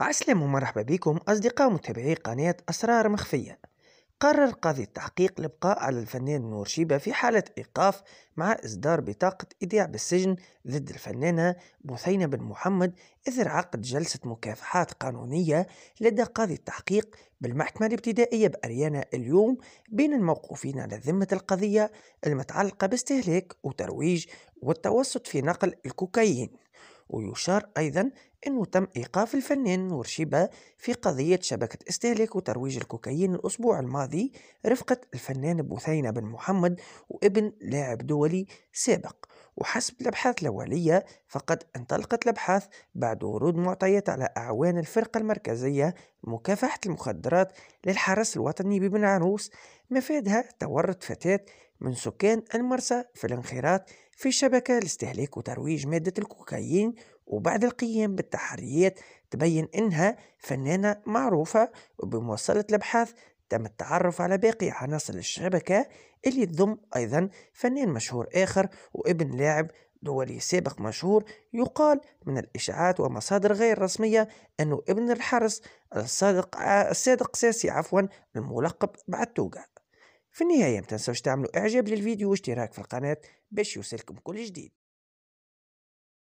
عسلام ومرحبا بكم أصدقاء متابعي قناة أسرار مخفية قرر قاضي التحقيق الإبقاء على الفنان نور شيبة في حالة إيقاف مع إصدار بطاقة إيداع بالسجن ضد الفنانة بثينة بن محمد إثر عقد جلسة مكافحات قانونية لدى قاضي التحقيق بالمحكمة الابتدائية بأريانا اليوم بين الموقوفين على ذمة القضية المتعلقة باستهلاك وترويج والتوسط في نقل الكوكايين ويشار أيضا أنه تم إيقاف الفنان ورشيبة في قضية شبكة استهلاك وترويج الكوكايين الأسبوع الماضي رفقة الفنان بوثينة بن محمد وابن لاعب دولي سابق وحسب الأبحاث الأولية فقد انطلقت الأبحاث بعد ورود معطيات على أعوان الفرقة المركزية مكافحة المخدرات للحرس الوطني ببن عروس مفادها تورط فتاة من سكان المرسى في الانخراط في شبكة لاستهلاك وترويج مادة الكوكايين وبعد القيام بالتحريات تبين إنها فنانة معروفة وبمواصلة الأبحاث تم التعرف على باقي عناصر الشبكة اللي تضم أيضا فنان مشهور آخر وابن لاعب دولي سابق مشهور يقال من الإشاعات ومصادر غير رسمية أنه ابن الحرس الصادق الصادق ساسي عفوا الملقب بعتوقة في النهاية متنسوش تعملوا إعجاب للفيديو واشتراك في القناة باش يوصلكم كل جديد